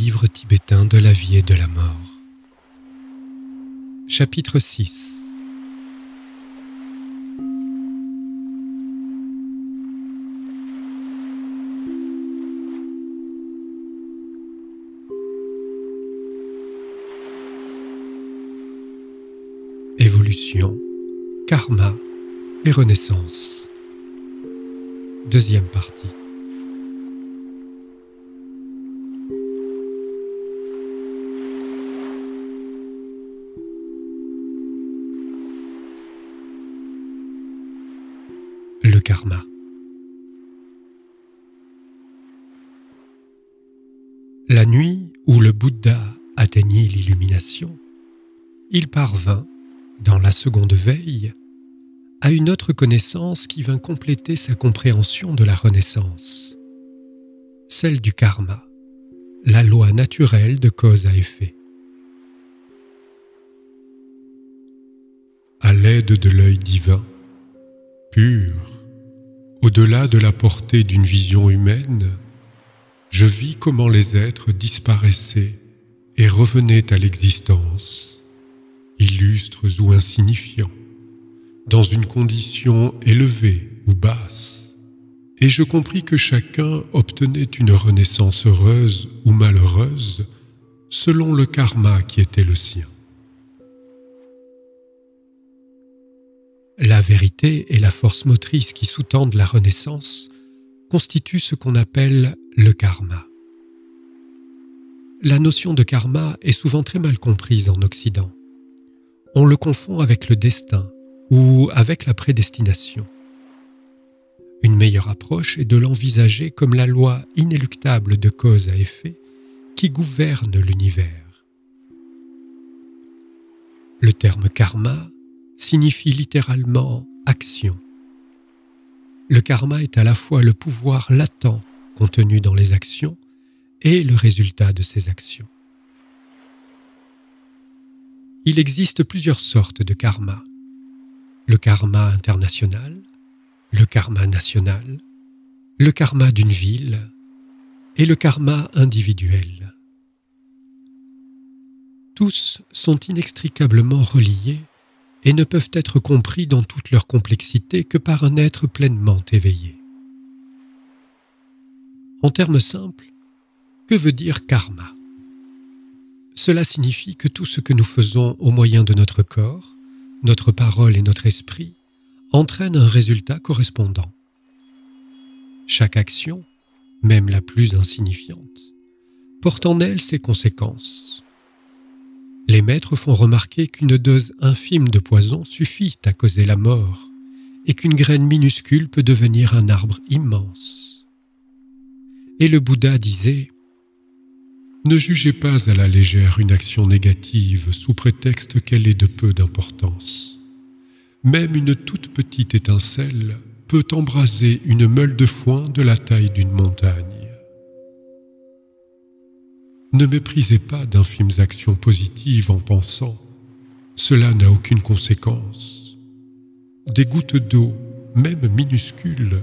livre tibétain de la vie et de la mort. Chapitre 6 Évolution, karma et renaissance. Deuxième partie. La nuit où le Bouddha atteignit l'illumination, il parvint, dans la seconde veille, à une autre connaissance qui vint compléter sa compréhension de la Renaissance, celle du karma, la loi naturelle de cause à effet. À l'aide de l'œil divin, pur, au-delà de la portée d'une vision humaine, je vis comment les êtres disparaissaient et revenaient à l'existence, illustres ou insignifiants, dans une condition élevée ou basse, et je compris que chacun obtenait une renaissance heureuse ou malheureuse selon le karma qui était le sien. La vérité et la force motrice qui sous-tendent la Renaissance constituent ce qu'on appelle le karma. La notion de karma est souvent très mal comprise en Occident. On le confond avec le destin ou avec la prédestination. Une meilleure approche est de l'envisager comme la loi inéluctable de cause à effet qui gouverne l'univers. Le terme karma signifie littéralement action. Le karma est à la fois le pouvoir latent contenu dans les actions et le résultat de ces actions. Il existe plusieurs sortes de karma. Le karma international, le karma national, le karma d'une ville et le karma individuel. Tous sont inextricablement reliés et ne peuvent être compris dans toute leur complexité que par un être pleinement éveillé. En termes simples, que veut dire karma Cela signifie que tout ce que nous faisons au moyen de notre corps, notre parole et notre esprit entraîne un résultat correspondant. Chaque action, même la plus insignifiante, porte en elle ses conséquences les maîtres font remarquer qu'une dose infime de poison suffit à causer la mort, et qu'une graine minuscule peut devenir un arbre immense. Et le Bouddha disait Ne jugez pas à la légère une action négative sous prétexte qu'elle est de peu d'importance. Même une toute petite étincelle peut embraser une meule de foin de la taille d'une montagne. Ne méprisez pas d'infimes actions positives en pensant cela n'a aucune conséquence. Des gouttes d'eau, même minuscules,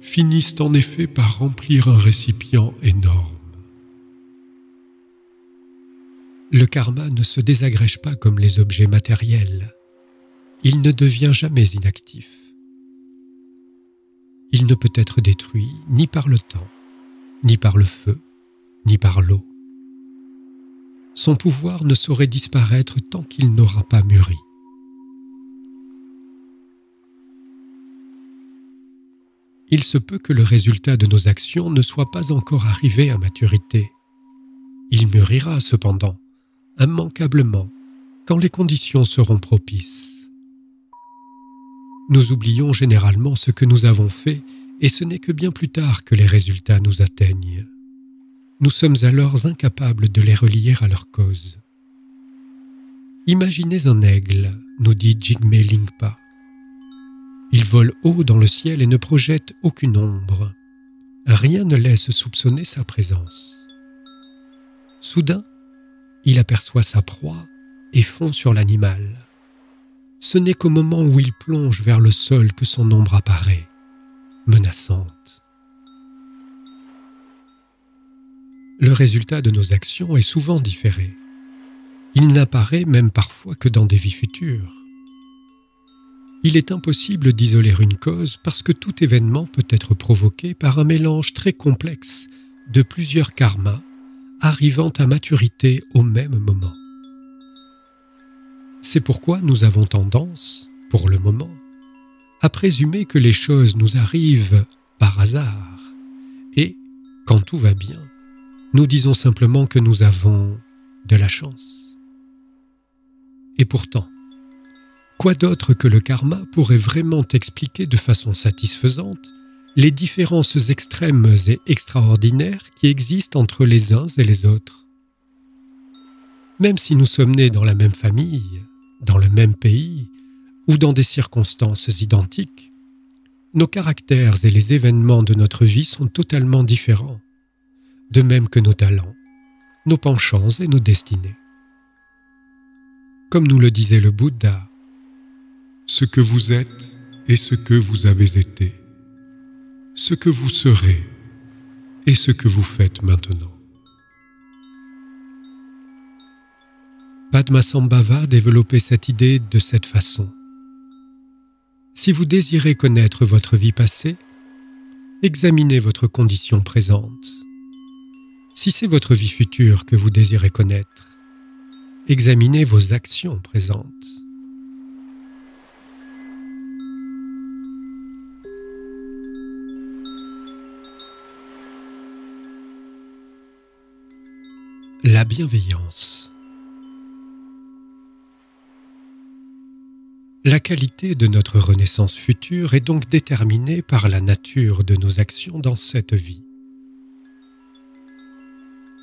finissent en effet par remplir un récipient énorme. Le karma ne se désagrège pas comme les objets matériels. Il ne devient jamais inactif. Il ne peut être détruit ni par le temps, ni par le feu, ni par l'eau son pouvoir ne saurait disparaître tant qu'il n'aura pas mûri. Il se peut que le résultat de nos actions ne soit pas encore arrivé à maturité. Il mûrira cependant, immanquablement, quand les conditions seront propices. Nous oublions généralement ce que nous avons fait et ce n'est que bien plus tard que les résultats nous atteignent nous sommes alors incapables de les relier à leur cause. Imaginez un aigle, nous dit Jigme Lingpa. Il vole haut dans le ciel et ne projette aucune ombre. Rien ne laisse soupçonner sa présence. Soudain, il aperçoit sa proie et fond sur l'animal. Ce n'est qu'au moment où il plonge vers le sol que son ombre apparaît, menaçante. le résultat de nos actions est souvent différé. Il n'apparaît même parfois que dans des vies futures. Il est impossible d'isoler une cause parce que tout événement peut être provoqué par un mélange très complexe de plusieurs karmas arrivant à maturité au même moment. C'est pourquoi nous avons tendance, pour le moment, à présumer que les choses nous arrivent par hasard et, quand tout va bien, nous disons simplement que nous avons de la chance. Et pourtant, quoi d'autre que le karma pourrait vraiment expliquer de façon satisfaisante les différences extrêmes et extraordinaires qui existent entre les uns et les autres Même si nous sommes nés dans la même famille, dans le même pays, ou dans des circonstances identiques, nos caractères et les événements de notre vie sont totalement différents de même que nos talents, nos penchants et nos destinées. Comme nous le disait le Bouddha, ce que vous êtes et ce que vous avez été, ce que vous serez et ce que vous faites maintenant. Padmasambhava développait cette idée de cette façon. Si vous désirez connaître votre vie passée, examinez votre condition présente si c'est votre vie future que vous désirez connaître, examinez vos actions présentes. La bienveillance. La qualité de notre renaissance future est donc déterminée par la nature de nos actions dans cette vie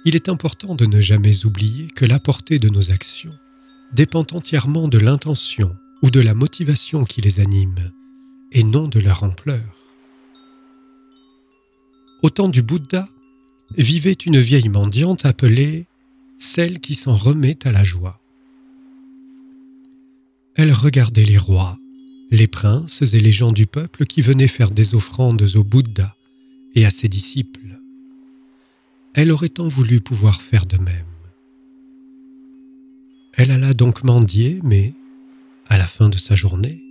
il est important de ne jamais oublier que la portée de nos actions dépend entièrement de l'intention ou de la motivation qui les anime, et non de leur ampleur. Au temps du Bouddha, vivait une vieille mendiante appelée celle qui s'en remet à la joie. Elle regardait les rois, les princes et les gens du peuple qui venaient faire des offrandes au Bouddha et à ses disciples elle aurait tant voulu pouvoir faire de même. Elle alla donc mendier, mais, à la fin de sa journée,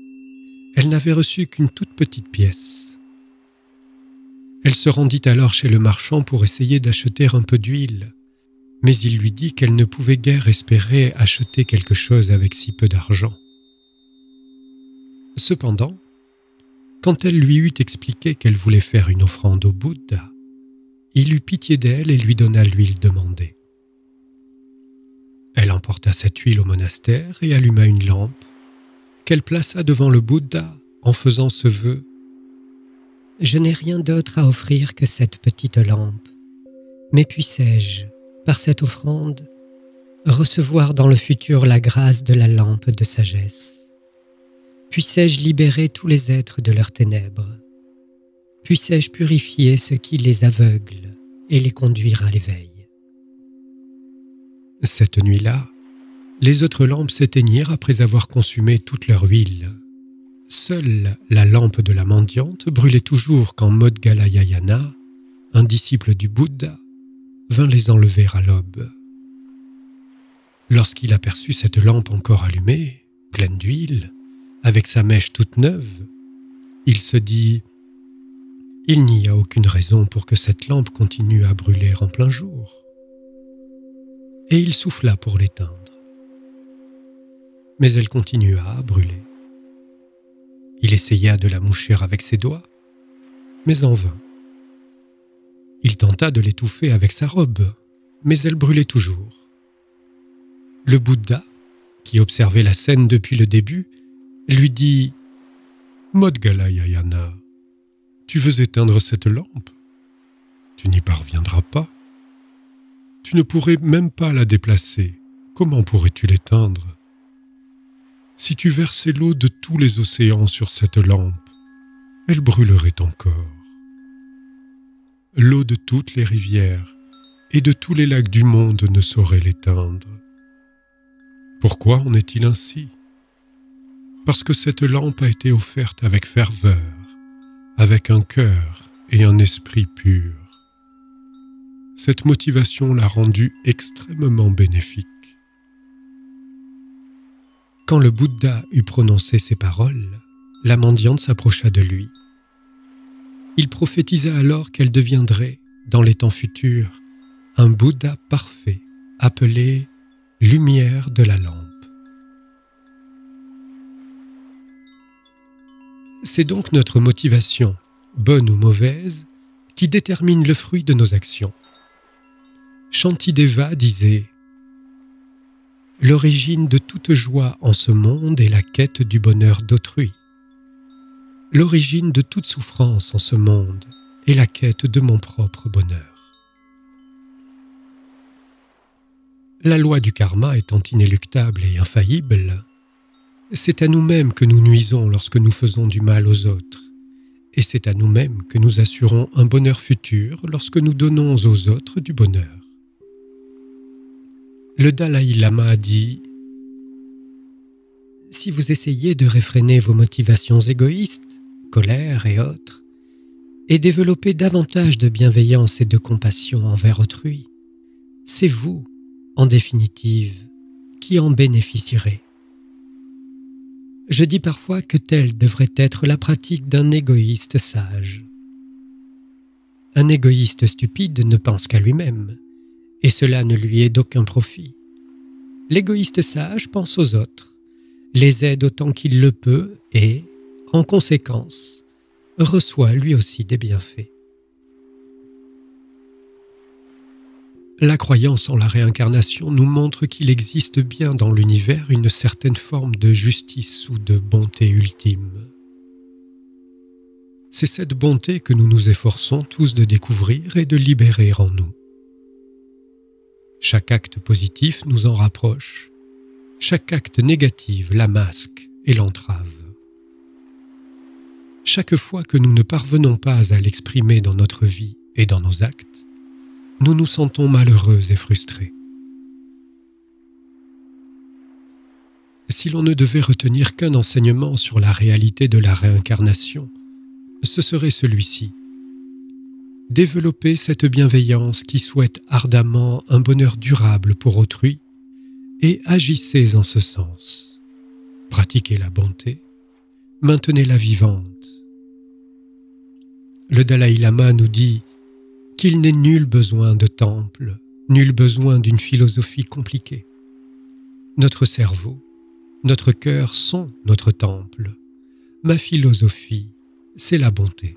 elle n'avait reçu qu'une toute petite pièce. Elle se rendit alors chez le marchand pour essayer d'acheter un peu d'huile, mais il lui dit qu'elle ne pouvait guère espérer acheter quelque chose avec si peu d'argent. Cependant, quand elle lui eut expliqué qu'elle voulait faire une offrande au Bouddha, il eut pitié d'elle et lui donna l'huile demandée. Elle emporta cette huile au monastère et alluma une lampe, qu'elle plaça devant le Bouddha en faisant ce vœu. Je n'ai rien d'autre à offrir que cette petite lampe, mais puissé je par cette offrande, recevoir dans le futur la grâce de la lampe de sagesse Puissais-je libérer tous les êtres de leurs ténèbres Puissais-je purifier ce qui les aveugle et les conduire à l'éveil. Cette nuit-là, les autres lampes s'éteignirent après avoir consumé toute leur huile. Seule la lampe de la mendiante brûlait toujours quand Modgalayayana, un disciple du Bouddha, vint les enlever à l'aube. Lorsqu'il aperçut cette lampe encore allumée, pleine d'huile, avec sa mèche toute neuve, il se dit il n'y a aucune raison pour que cette lampe continue à brûler en plein jour. Et il souffla pour l'éteindre. Mais elle continua à brûler. Il essaya de la moucher avec ses doigts, mais en vain. Il tenta de l'étouffer avec sa robe, mais elle brûlait toujours. Le Bouddha, qui observait la scène depuis le début, lui dit Modgalayayana, tu veux éteindre cette lampe Tu n'y parviendras pas. Tu ne pourrais même pas la déplacer. Comment pourrais-tu l'éteindre Si tu versais l'eau de tous les océans sur cette lampe, elle brûlerait encore. L'eau de toutes les rivières et de tous les lacs du monde ne saurait l'éteindre. Pourquoi en est-il ainsi Parce que cette lampe a été offerte avec ferveur avec un cœur et un esprit pur. Cette motivation l'a rendu extrêmement bénéfique. Quand le Bouddha eut prononcé ces paroles, la mendiante s'approcha de lui. Il prophétisa alors qu'elle deviendrait, dans les temps futurs, un Bouddha parfait, appelé Lumière de la lampe. C'est donc notre motivation, bonne ou mauvaise, qui détermine le fruit de nos actions. Shantideva disait L'origine de toute joie en ce monde est la quête du bonheur d'autrui. L'origine de toute souffrance en ce monde est la quête de mon propre bonheur. La loi du karma étant inéluctable et infaillible, c'est à nous-mêmes que nous nuisons lorsque nous faisons du mal aux autres, et c'est à nous-mêmes que nous assurons un bonheur futur lorsque nous donnons aux autres du bonheur. Le Dalai Lama a dit Si vous essayez de réfréner vos motivations égoïstes, colère et autres, et développer davantage de bienveillance et de compassion envers autrui, c'est vous, en définitive, qui en bénéficierez je dis parfois que telle devrait être la pratique d'un égoïste sage. Un égoïste stupide ne pense qu'à lui-même, et cela ne lui est d'aucun profit. L'égoïste sage pense aux autres, les aide autant qu'il le peut et, en conséquence, reçoit lui aussi des bienfaits. La croyance en la réincarnation nous montre qu'il existe bien dans l'univers une certaine forme de justice ou de bonté ultime. C'est cette bonté que nous nous efforçons tous de découvrir et de libérer en nous. Chaque acte positif nous en rapproche, chaque acte négatif la masque et l'entrave. Chaque fois que nous ne parvenons pas à l'exprimer dans notre vie et dans nos actes, nous nous sentons malheureux et frustrés. Si l'on ne devait retenir qu'un enseignement sur la réalité de la réincarnation, ce serait celui-ci. Développez cette bienveillance qui souhaite ardemment un bonheur durable pour autrui et agissez en ce sens. Pratiquez la bonté, maintenez-la vivante. Le Dalai Lama nous dit qu'il n'ait nul besoin de temple, nul besoin d'une philosophie compliquée. Notre cerveau, notre cœur sont notre temple. Ma philosophie, c'est la bonté.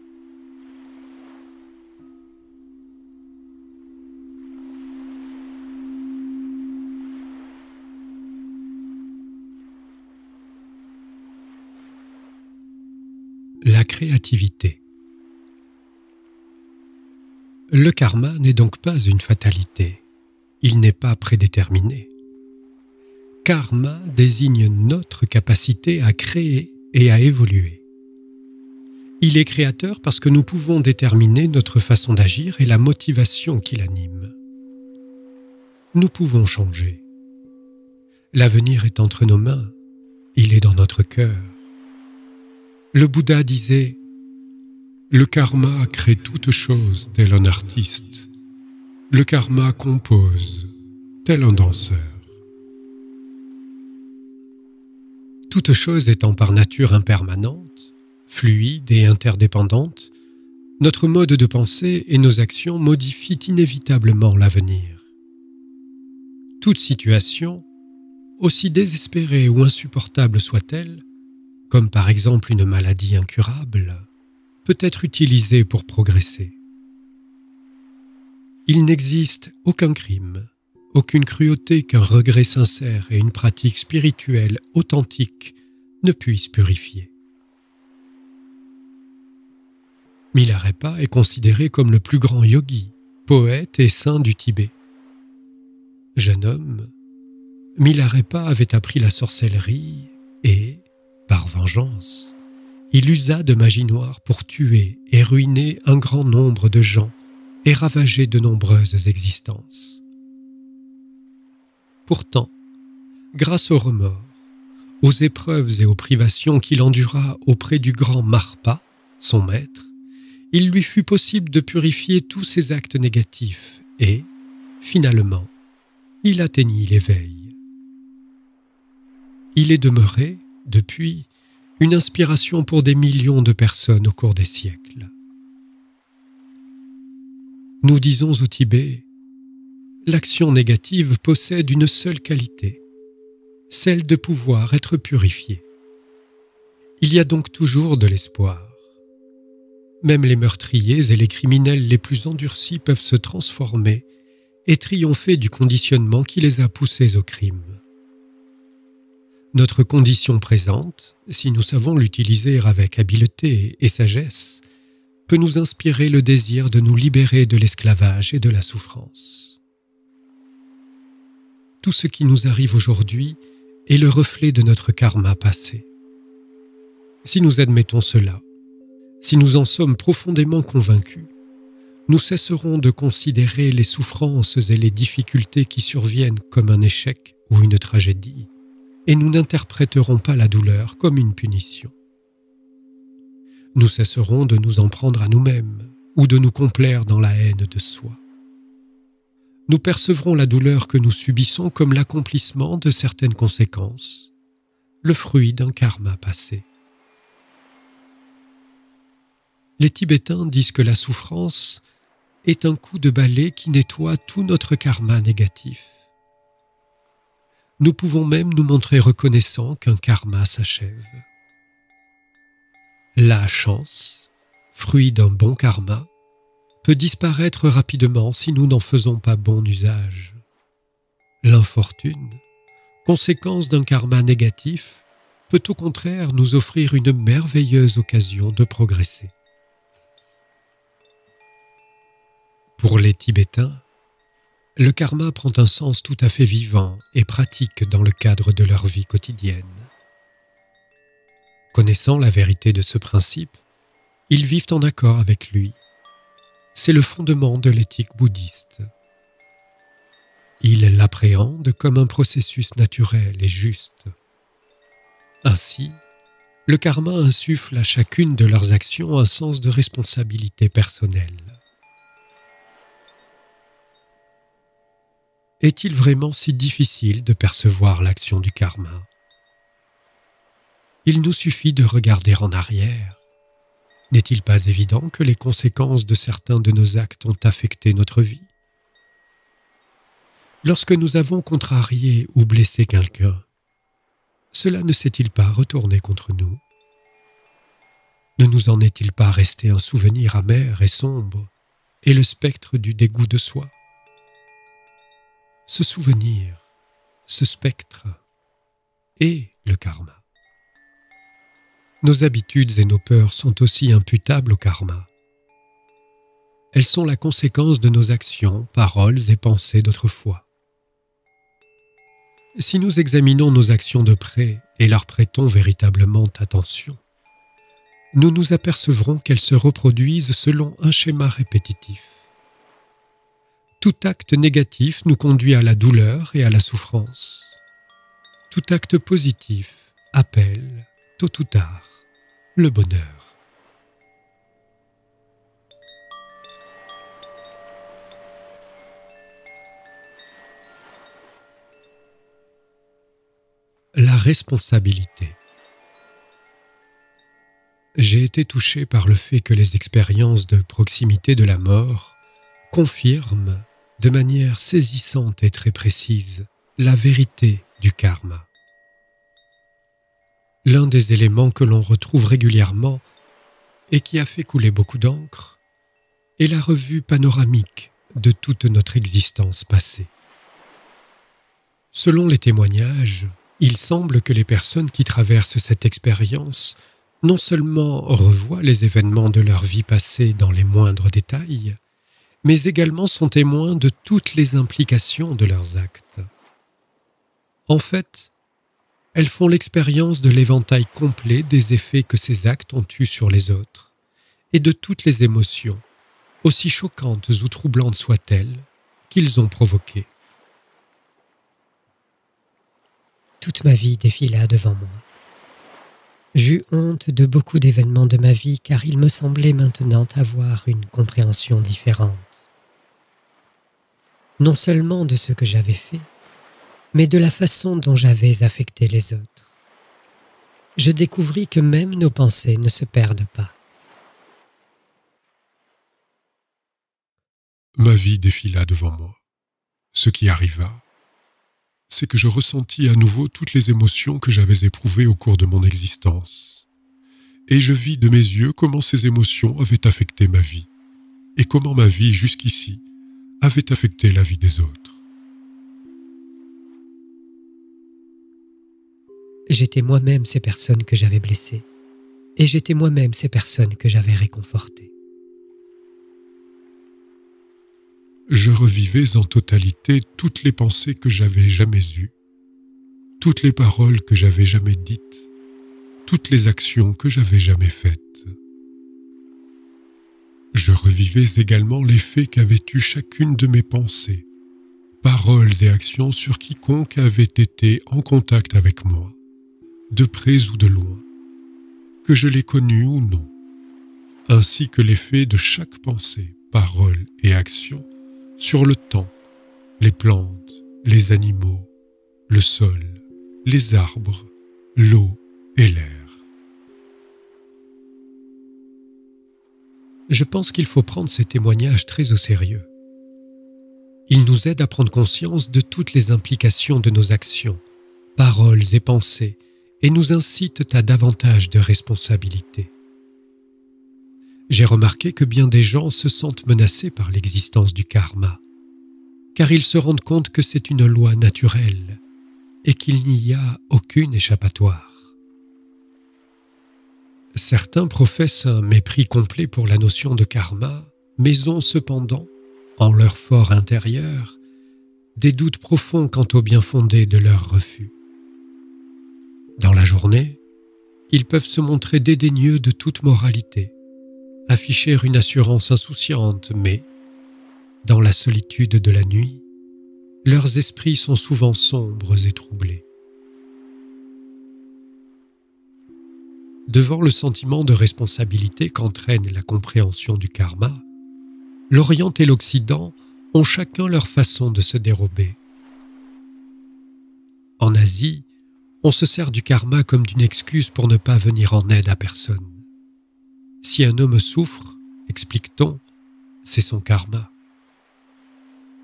La créativité. Le karma n'est donc pas une fatalité. Il n'est pas prédéterminé. Karma désigne notre capacité à créer et à évoluer. Il est créateur parce que nous pouvons déterminer notre façon d'agir et la motivation qui l'anime. Nous pouvons changer. L'avenir est entre nos mains, il est dans notre cœur. Le Bouddha disait le karma crée toute chose tel un artiste. Le karma compose tel un danseur. Toute chose étant par nature impermanente, fluide et interdépendante, notre mode de pensée et nos actions modifient inévitablement l'avenir. Toute situation, aussi désespérée ou insupportable soit-elle, comme par exemple une maladie incurable, peut être utilisé pour progresser. Il n'existe aucun crime, aucune cruauté qu'un regret sincère et une pratique spirituelle authentique ne puissent purifier. Milarepa est considéré comme le plus grand yogi, poète et saint du Tibet. Jeune homme, Milarepa avait appris la sorcellerie et, par vengeance, il usa de magie noire pour tuer et ruiner un grand nombre de gens et ravager de nombreuses existences. Pourtant, grâce aux remords, aux épreuves et aux privations qu'il endura auprès du grand Marpa, son maître, il lui fut possible de purifier tous ses actes négatifs et, finalement, il atteignit l'éveil. Il est demeuré, depuis, une inspiration pour des millions de personnes au cours des siècles. Nous disons au Tibet, l'action négative possède une seule qualité, celle de pouvoir être purifiée. Il y a donc toujours de l'espoir. Même les meurtriers et les criminels les plus endurcis peuvent se transformer et triompher du conditionnement qui les a poussés au crime. Notre condition présente, si nous savons l'utiliser avec habileté et sagesse, peut nous inspirer le désir de nous libérer de l'esclavage et de la souffrance. Tout ce qui nous arrive aujourd'hui est le reflet de notre karma passé. Si nous admettons cela, si nous en sommes profondément convaincus, nous cesserons de considérer les souffrances et les difficultés qui surviennent comme un échec ou une tragédie et nous n'interpréterons pas la douleur comme une punition. Nous cesserons de nous en prendre à nous-mêmes ou de nous complaire dans la haine de soi. Nous percevrons la douleur que nous subissons comme l'accomplissement de certaines conséquences, le fruit d'un karma passé. Les Tibétains disent que la souffrance est un coup de balai qui nettoie tout notre karma négatif nous pouvons même nous montrer reconnaissants qu'un karma s'achève. La chance, fruit d'un bon karma, peut disparaître rapidement si nous n'en faisons pas bon usage. L'infortune, conséquence d'un karma négatif, peut au contraire nous offrir une merveilleuse occasion de progresser. Pour les Tibétains, le karma prend un sens tout à fait vivant et pratique dans le cadre de leur vie quotidienne. Connaissant la vérité de ce principe, ils vivent en accord avec lui. C'est le fondement de l'éthique bouddhiste. Ils l'appréhendent comme un processus naturel et juste. Ainsi, le karma insuffle à chacune de leurs actions un sens de responsabilité personnelle. Est-il vraiment si difficile de percevoir l'action du karma Il nous suffit de regarder en arrière. N'est-il pas évident que les conséquences de certains de nos actes ont affecté notre vie Lorsque nous avons contrarié ou blessé quelqu'un, cela ne s'est-il pas retourné contre nous Ne nous en est-il pas resté un souvenir amer et sombre et le spectre du dégoût de soi ce souvenir, ce spectre et le karma. Nos habitudes et nos peurs sont aussi imputables au karma. Elles sont la conséquence de nos actions, paroles et pensées d'autrefois. Si nous examinons nos actions de près et leur prêtons véritablement attention, nous nous apercevrons qu'elles se reproduisent selon un schéma répétitif. Tout acte négatif nous conduit à la douleur et à la souffrance. Tout acte positif appelle, tôt ou tard, le bonheur. La responsabilité. J'ai été touché par le fait que les expériences de proximité de la mort confirment de manière saisissante et très précise la vérité du karma. L'un des éléments que l'on retrouve régulièrement et qui a fait couler beaucoup d'encre est la revue panoramique de toute notre existence passée. Selon les témoignages, il semble que les personnes qui traversent cette expérience non seulement revoient les événements de leur vie passée dans les moindres détails, mais également sont témoins de toutes les implications de leurs actes. En fait, elles font l'expérience de l'éventail complet des effets que ces actes ont eus sur les autres, et de toutes les émotions, aussi choquantes ou troublantes soient-elles, qu'ils ont provoquées. Toute ma vie défila devant moi. J'eus honte de beaucoup d'événements de ma vie car il me semblait maintenant avoir une compréhension différente non seulement de ce que j'avais fait, mais de la façon dont j'avais affecté les autres. Je découvris que même nos pensées ne se perdent pas. Ma vie défila devant moi. Ce qui arriva, c'est que je ressentis à nouveau toutes les émotions que j'avais éprouvées au cours de mon existence. Et je vis de mes yeux comment ces émotions avaient affecté ma vie, et comment ma vie jusqu'ici avait affecté la vie des autres. J'étais moi-même ces personnes que j'avais blessées, et j'étais moi-même ces personnes que j'avais réconfortées. Je revivais en totalité toutes les pensées que j'avais jamais eues, toutes les paroles que j'avais jamais dites, toutes les actions que j'avais jamais faites. Je revivais également l'effet qu'avait eu chacune de mes pensées, paroles et actions sur quiconque avait été en contact avec moi, de près ou de loin, que je l'ai connu ou non, ainsi que l'effet de chaque pensée, parole et action sur le temps, les plantes, les animaux, le sol, les arbres, l'eau et l'air. je pense qu'il faut prendre ces témoignages très au sérieux. Ils nous aident à prendre conscience de toutes les implications de nos actions, paroles et pensées, et nous incitent à davantage de responsabilité. J'ai remarqué que bien des gens se sentent menacés par l'existence du karma, car ils se rendent compte que c'est une loi naturelle et qu'il n'y a aucune échappatoire. Certains professent un mépris complet pour la notion de karma, mais ont cependant, en leur fort intérieur, des doutes profonds quant au bien fondé de leur refus. Dans la journée, ils peuvent se montrer dédaigneux de toute moralité, afficher une assurance insouciante, mais, dans la solitude de la nuit, leurs esprits sont souvent sombres et troublés. devant le sentiment de responsabilité qu'entraîne la compréhension du karma, l'Orient et l'Occident ont chacun leur façon de se dérober. En Asie, on se sert du karma comme d'une excuse pour ne pas venir en aide à personne. Si un homme souffre, explique-t-on, c'est son karma.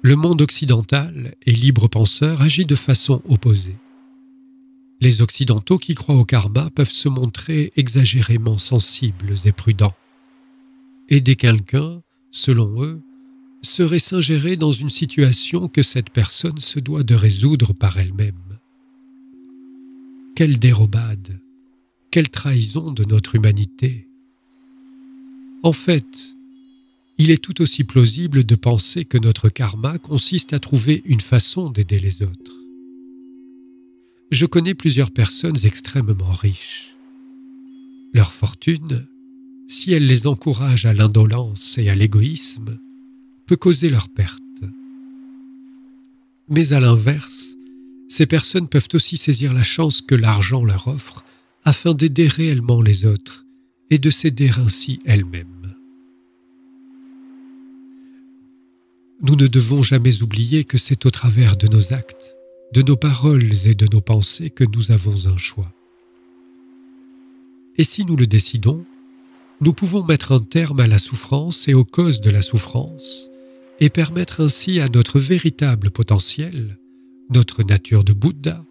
Le monde occidental et libre penseur agit de façon opposée. Les Occidentaux qui croient au karma peuvent se montrer exagérément sensibles et prudents. Aider quelqu'un, selon eux, serait s'ingérer dans une situation que cette personne se doit de résoudre par elle-même. Quelle dérobade, quelle trahison de notre humanité. En fait, il est tout aussi plausible de penser que notre karma consiste à trouver une façon d'aider les autres je connais plusieurs personnes extrêmement riches. Leur fortune, si elle les encourage à l'indolence et à l'égoïsme, peut causer leur perte. Mais à l'inverse, ces personnes peuvent aussi saisir la chance que l'argent leur offre afin d'aider réellement les autres et de s'aider ainsi elles-mêmes. Nous ne devons jamais oublier que c'est au travers de nos actes de nos paroles et de nos pensées que nous avons un choix. Et si nous le décidons, nous pouvons mettre un terme à la souffrance et aux causes de la souffrance, et permettre ainsi à notre véritable potentiel, notre nature de Bouddha,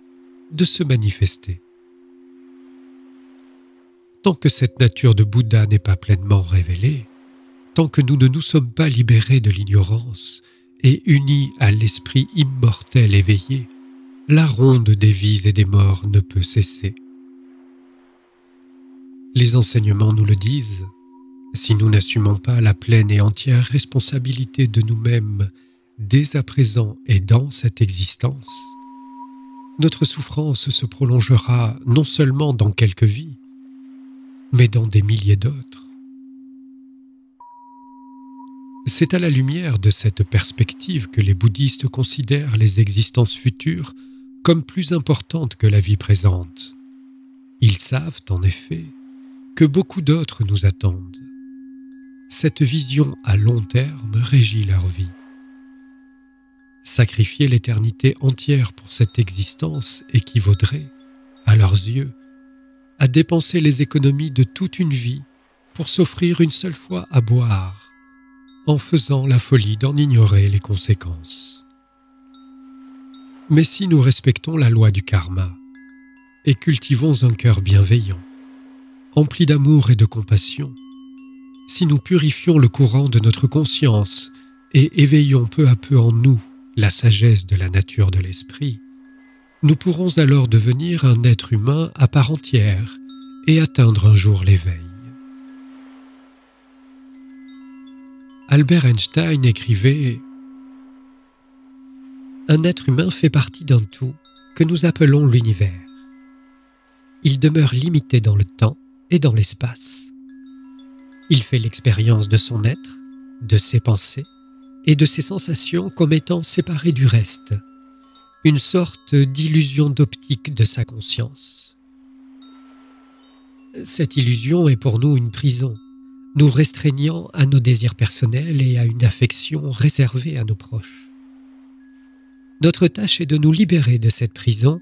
de se manifester. Tant que cette nature de Bouddha n'est pas pleinement révélée, tant que nous ne nous sommes pas libérés de l'ignorance et unis à l'esprit immortel éveillé, la ronde des vies et des morts ne peut cesser. Les enseignements nous le disent, si nous n'assumons pas la pleine et entière responsabilité de nous-mêmes dès à présent et dans cette existence, notre souffrance se prolongera non seulement dans quelques vies, mais dans des milliers d'autres. C'est à la lumière de cette perspective que les bouddhistes considèrent les existences futures comme plus importante que la vie présente. Ils savent, en effet, que beaucoup d'autres nous attendent. Cette vision à long terme régit leur vie. Sacrifier l'éternité entière pour cette existence équivaudrait, à leurs yeux, à dépenser les économies de toute une vie pour s'offrir une seule fois à boire, en faisant la folie d'en ignorer les conséquences. Mais si nous respectons la loi du karma et cultivons un cœur bienveillant, empli d'amour et de compassion, si nous purifions le courant de notre conscience et éveillons peu à peu en nous la sagesse de la nature de l'esprit, nous pourrons alors devenir un être humain à part entière et atteindre un jour l'éveil. Albert Einstein écrivait un être humain fait partie d'un tout que nous appelons l'univers. Il demeure limité dans le temps et dans l'espace. Il fait l'expérience de son être, de ses pensées et de ses sensations comme étant séparé du reste, une sorte d'illusion d'optique de sa conscience. Cette illusion est pour nous une prison, nous restreignant à nos désirs personnels et à une affection réservée à nos proches. Notre tâche est de nous libérer de cette prison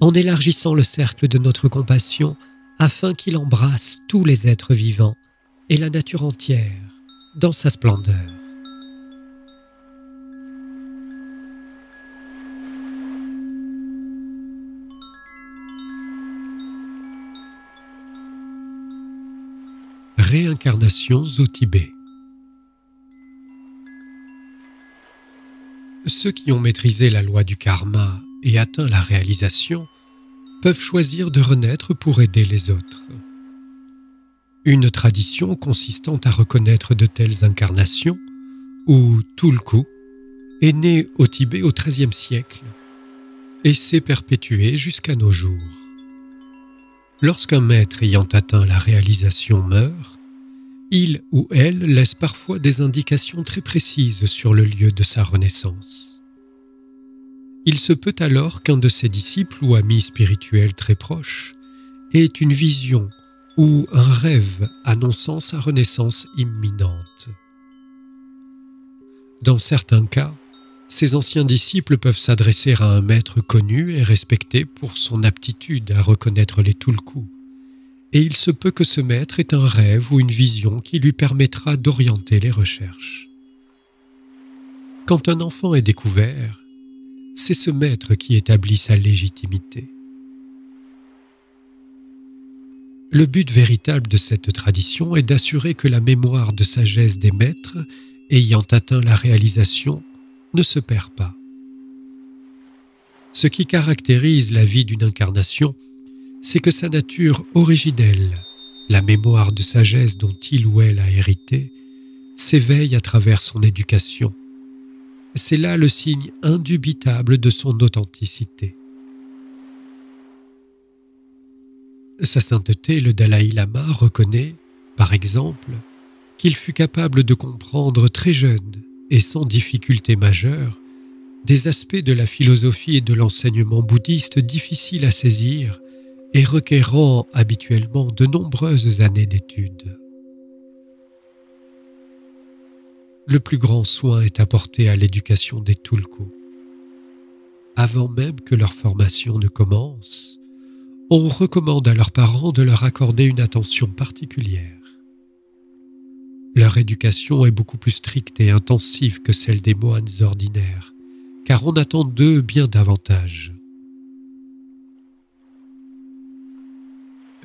en élargissant le cercle de notre compassion afin qu'il embrasse tous les êtres vivants et la nature entière dans sa splendeur. Réincarnation au Ceux qui ont maîtrisé la loi du karma et atteint la réalisation peuvent choisir de renaître pour aider les autres. Une tradition consistant à reconnaître de telles incarnations, ou Tulku, est née au Tibet au XIIIe siècle et s'est perpétuée jusqu'à nos jours. Lorsqu'un maître ayant atteint la réalisation meurt, il ou elle laisse parfois des indications très précises sur le lieu de sa renaissance. Il se peut alors qu'un de ses disciples ou amis spirituels très proches ait une vision ou un rêve annonçant sa renaissance imminente. Dans certains cas, ses anciens disciples peuvent s'adresser à un maître connu et respecté pour son aptitude à reconnaître les Tulkus et il se peut que ce maître ait un rêve ou une vision qui lui permettra d'orienter les recherches. Quand un enfant est découvert, c'est ce maître qui établit sa légitimité. Le but véritable de cette tradition est d'assurer que la mémoire de sagesse des maîtres, ayant atteint la réalisation, ne se perd pas. Ce qui caractérise la vie d'une incarnation, c'est que sa nature originelle, la mémoire de sagesse dont il ou elle a hérité, s'éveille à travers son éducation. C'est là le signe indubitable de son authenticité. Sa sainteté, le Dalai Lama reconnaît, par exemple, qu'il fut capable de comprendre très jeune et sans difficulté majeure des aspects de la philosophie et de l'enseignement bouddhiste difficiles à saisir et requérant habituellement de nombreuses années d'études. Le plus grand soin est apporté à l'éducation des Tulku. Avant même que leur formation ne commence, on recommande à leurs parents de leur accorder une attention particulière. Leur éducation est beaucoup plus stricte et intensive que celle des moines ordinaires, car on attend d'eux bien davantage.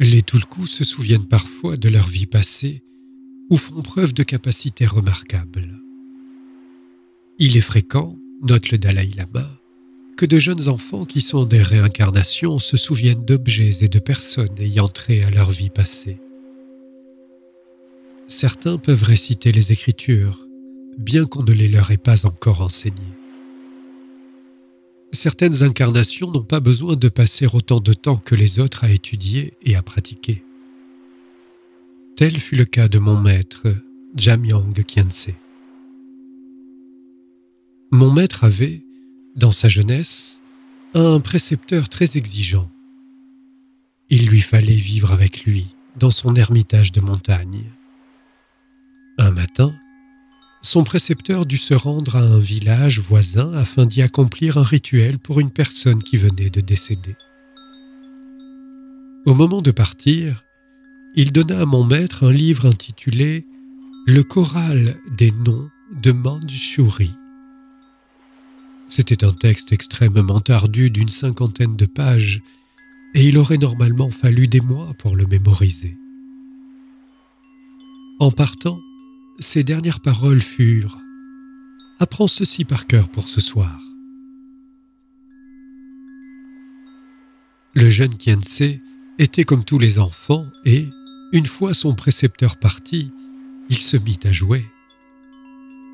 Les Tulku se souviennent parfois de leur vie passée ou font preuve de capacités remarquables. Il est fréquent, note le Dalai Lama, que de jeunes enfants qui sont des réincarnations se souviennent d'objets et de personnes ayant trait à leur vie passée. Certains peuvent réciter les Écritures, bien qu'on ne les leur ait pas encore enseignées certaines incarnations n'ont pas besoin de passer autant de temps que les autres à étudier et à pratiquer. Tel fut le cas de mon maître, Jamyang Kianse. Mon maître avait, dans sa jeunesse, un précepteur très exigeant. Il lui fallait vivre avec lui dans son ermitage de montagne. Un matin, son précepteur dut se rendre à un village voisin afin d'y accomplir un rituel pour une personne qui venait de décéder. Au moment de partir, il donna à mon maître un livre intitulé Le choral des noms de Mandchourie. C'était un texte extrêmement ardu d'une cinquantaine de pages, et il aurait normalement fallu des mois pour le mémoriser. En partant, ses dernières paroles furent ⁇ Apprends ceci par cœur pour ce soir ⁇ Le jeune Kiense était comme tous les enfants et, une fois son précepteur parti, il se mit à jouer.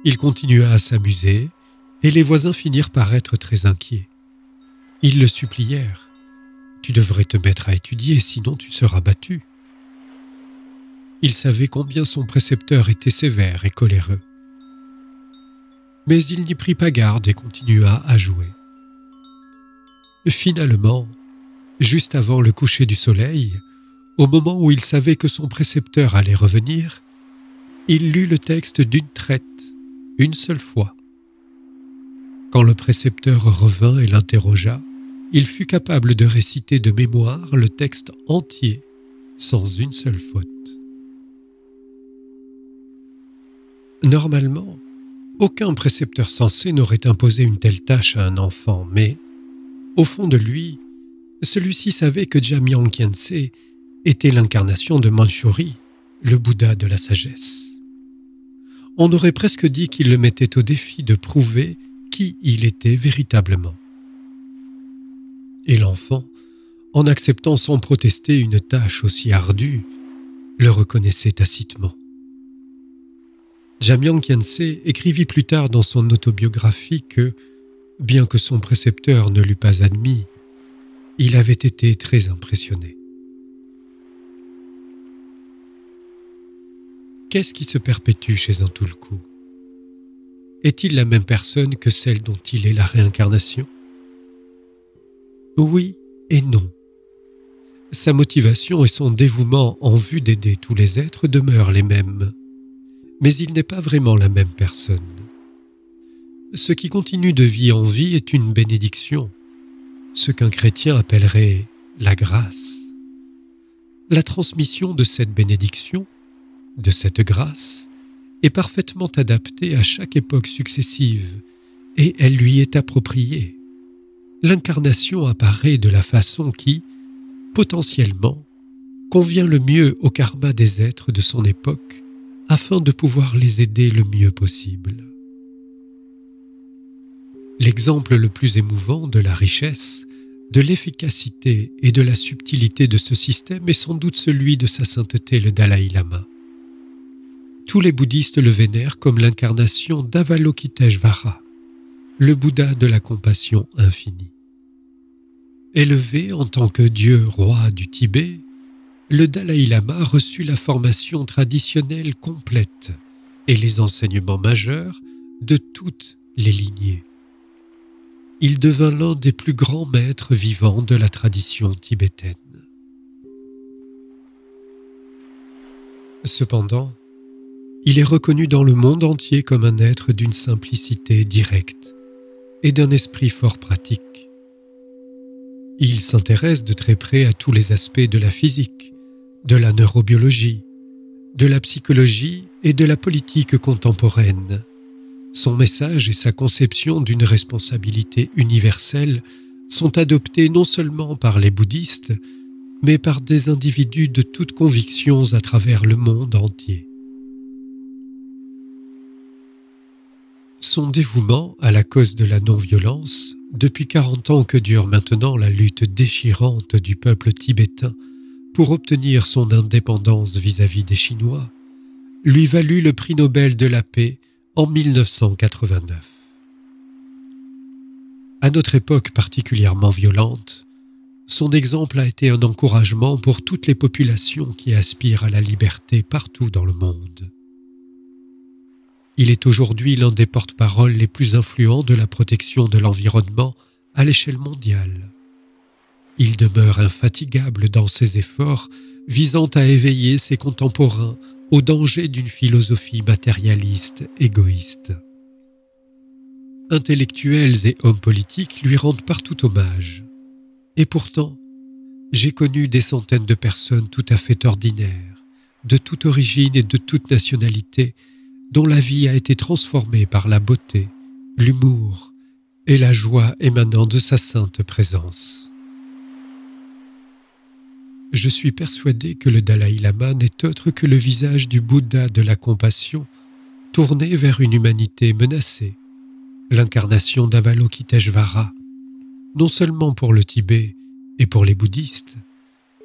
Il continua à s'amuser et les voisins finirent par être très inquiets. Ils le supplièrent ⁇ Tu devrais te mettre à étudier, sinon tu seras battu ⁇ il savait combien son précepteur était sévère et coléreux. Mais il n'y prit pas garde et continua à jouer. Finalement, juste avant le coucher du soleil, au moment où il savait que son précepteur allait revenir, il lut le texte d'une traite, une seule fois. Quand le précepteur revint et l'interrogea, il fut capable de réciter de mémoire le texte entier, sans une seule faute. Normalement, aucun précepteur sensé n'aurait imposé une telle tâche à un enfant, mais, au fond de lui, celui-ci savait que Jamyang Kiense était l'incarnation de Manchuri, le Bouddha de la sagesse. On aurait presque dit qu'il le mettait au défi de prouver qui il était véritablement. Et l'enfant, en acceptant sans protester une tâche aussi ardue, le reconnaissait tacitement. Jamyang Kianse écrivit plus tard dans son autobiographie que, bien que son précepteur ne l'eût pas admis, il avait été très impressionné. Qu'est-ce qui se perpétue chez un coup Est-il la même personne que celle dont il est la réincarnation Oui et non. Sa motivation et son dévouement en vue d'aider tous les êtres demeurent les mêmes mais il n'est pas vraiment la même personne. Ce qui continue de vie en vie est une bénédiction, ce qu'un chrétien appellerait la grâce. La transmission de cette bénédiction, de cette grâce, est parfaitement adaptée à chaque époque successive, et elle lui est appropriée. L'incarnation apparaît de la façon qui, potentiellement, convient le mieux au karma des êtres de son époque afin de pouvoir les aider le mieux possible. L'exemple le plus émouvant de la richesse, de l'efficacité et de la subtilité de ce système est sans doute celui de sa sainteté le Dalai Lama. Tous les bouddhistes le vénèrent comme l'incarnation d'Avalokiteshvara, le Bouddha de la compassion infinie. Élevé en tant que Dieu roi du Tibet, le Dalai Lama reçut la formation traditionnelle complète et les enseignements majeurs de toutes les lignées. Il devint l'un des plus grands maîtres vivants de la tradition tibétaine. Cependant, il est reconnu dans le monde entier comme un être d'une simplicité directe et d'un esprit fort pratique. Il s'intéresse de très près à tous les aspects de la physique, de la neurobiologie, de la psychologie et de la politique contemporaine. Son message et sa conception d'une responsabilité universelle sont adoptés non seulement par les bouddhistes, mais par des individus de toutes convictions à travers le monde entier. Son dévouement à la cause de la non-violence, depuis 40 ans que dure maintenant la lutte déchirante du peuple tibétain pour obtenir son indépendance vis-à-vis des Chinois, lui valut le prix Nobel de la paix en 1989. À notre époque particulièrement violente, son exemple a été un encouragement pour toutes les populations qui aspirent à la liberté partout dans le monde. Il est aujourd'hui l'un des porte-paroles les plus influents de la protection de l'environnement à l'échelle mondiale. Il demeure infatigable dans ses efforts visant à éveiller ses contemporains au danger d'une philosophie matérialiste égoïste. Intellectuels et hommes politiques lui rendent partout hommage. Et pourtant, j'ai connu des centaines de personnes tout à fait ordinaires, de toute origine et de toute nationalité, dont la vie a été transformée par la beauté, l'humour et la joie émanant de sa sainte présence je suis persuadé que le Dalai Lama n'est autre que le visage du Bouddha de la compassion, tourné vers une humanité menacée, l'incarnation d'Avalokiteshvara, non seulement pour le Tibet et pour les bouddhistes,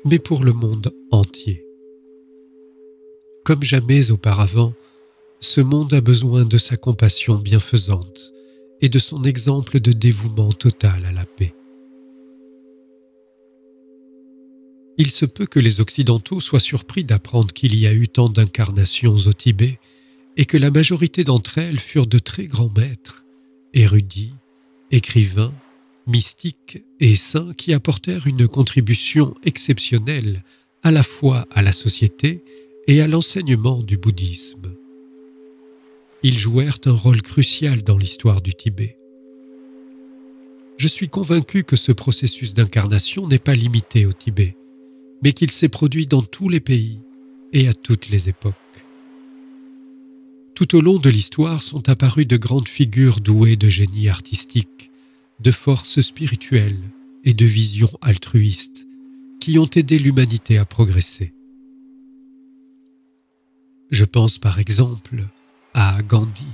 mais pour le monde entier. Comme jamais auparavant, ce monde a besoin de sa compassion bienfaisante et de son exemple de dévouement total à la paix. il se peut que les Occidentaux soient surpris d'apprendre qu'il y a eu tant d'incarnations au Tibet et que la majorité d'entre elles furent de très grands maîtres, érudits, écrivains, mystiques et saints qui apportèrent une contribution exceptionnelle à la fois à la société et à l'enseignement du bouddhisme. Ils jouèrent un rôle crucial dans l'histoire du Tibet. Je suis convaincu que ce processus d'incarnation n'est pas limité au Tibet mais qu'il s'est produit dans tous les pays et à toutes les époques. Tout au long de l'histoire sont apparues de grandes figures douées de génie artistique, de force spirituelle et de vision altruiste, qui ont aidé l'humanité à progresser. Je pense par exemple à Gandhi,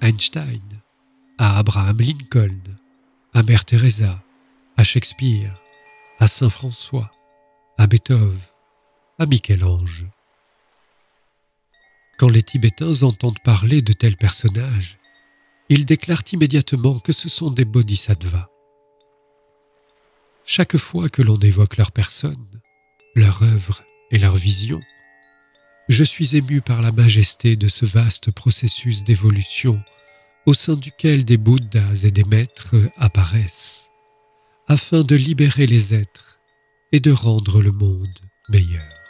Einstein, à Abraham Lincoln, à Mère Teresa, à Shakespeare, à Saint François, à Beethoven, à Michel-Ange. Quand les Tibétains entendent parler de tels personnages, ils déclarent immédiatement que ce sont des bodhisattvas. Chaque fois que l'on évoque leur personne, leur œuvre et leur vision, je suis ému par la majesté de ce vaste processus d'évolution au sein duquel des Bouddhas et des maîtres apparaissent, afin de libérer les êtres et de rendre le monde meilleur.